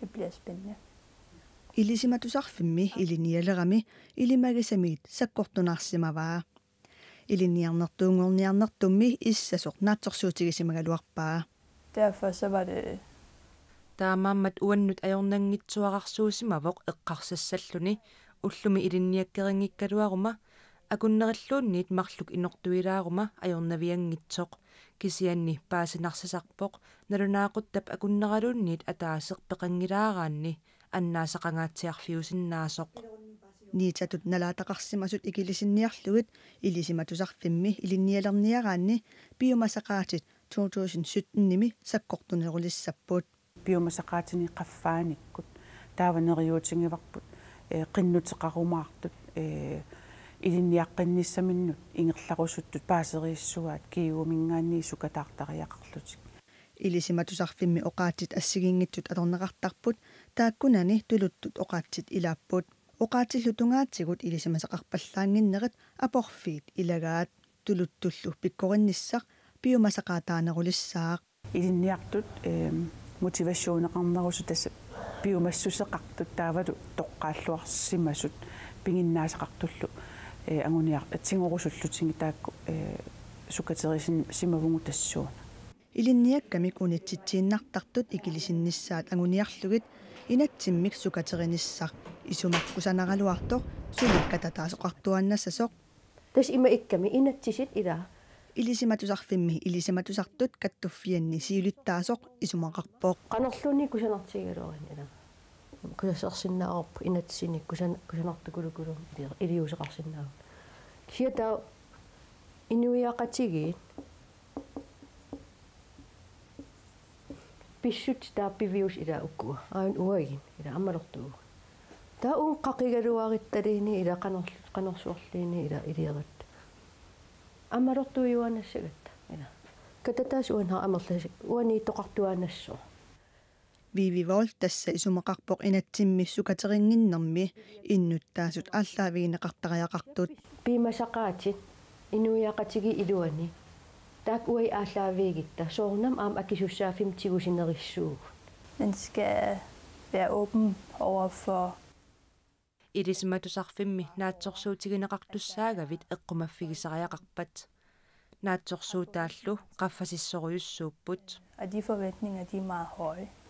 Det bliver spændende. Илисиматусарфимми илиниалерами илимагисамигит саккортунаарсимаваа илиниарнертуунгорниарнертумми иссасоқ наатсорсуутигисимагалуарпаа Derfor så var det таамааммат уаннут аёрнангитсуарарсуусимавоқ эққарсассаллуни уллуми илинниаккерингиккалуарума акуннериллуунниит марлук инортуилаарума аёрнавиангитсоқ кисианни паасинарсисарпоқ налунаақуттап акуннералуунниит атаасеқ пеқангилаараанни аннаасақангаатсиарфиусиннаасоқ ниитатут налаатақарсимасут икилисинниарлугит илисиматусарфимми илинниалерниараанни пиумасақаатит 2017-ними саккортунерулиссаппуут пиумасақаатини қаффааниккут тааванериуутингиварпут э қиннутеқарумаартут э илинниаққинниссаминнут ингерларусуттут паасерииссуаат киуумингаанни сукатаартариақарлутик илисиматусарфимми оқаатит ассигингитсут алернеқартарпут тааккунани тулуттут оқаатсит илааппут оқаатиллутунгаатсигут илисимасеқарпаллаангиннерит апорфиит илагаат тулуттуллу пиккоринниссақ пиумасақаатаанерулиссаақ илинниартут э мотивационеқарнерусу тасса пиумассусеқартут таавалу тоққааллуарсимасут пигиннаасеқартуллу Э, ангуниар атсигорусуллутсиги таакку э, сукатерисин симавугу тассуун илинниак камикунитситсииннартартут икилисиннissaат ангуниарлугит инатсиммик сукатериниссар исумаккусанагалуартор суликкататаасоқартуаннассасоқ тас има икками инатсисит илаа илисиматусарфимми илисиматусартут каттуффианни сиулиттаасоқ исумақарпоқ канерлуни кусанартигалуарин илаа кусерсиннаарп инатсиник кусан кусанартукулукулу илиусеқарсиннаа киата инуиақатигиит писсут таа пивиус ила уккуа аан уагин ила аммалортуу таа уун қақигалуаритталини ила қанерлу қанерсуорлини ила илиерат аммалортуу юанассагатта ила кататаас уанаа амерласик уани тоқартуаанассуу вививаалтасса исумеқарпоқ инатсимми сукатерингиннэрми иннуттаасут ааллаавигинеқартариақартут пимасақаатит инуяқатиги илуани так уай ааллаавигитта соорнам аам акисуссаафим тигусинериссууг Man skal være åben over for илисматусарфимми наатсорсуутигинеқартуссаагавит эққумаффигисариақарпат наатсорсуутааллу қаффасиссориуссууппут og de forventninger de er meget høje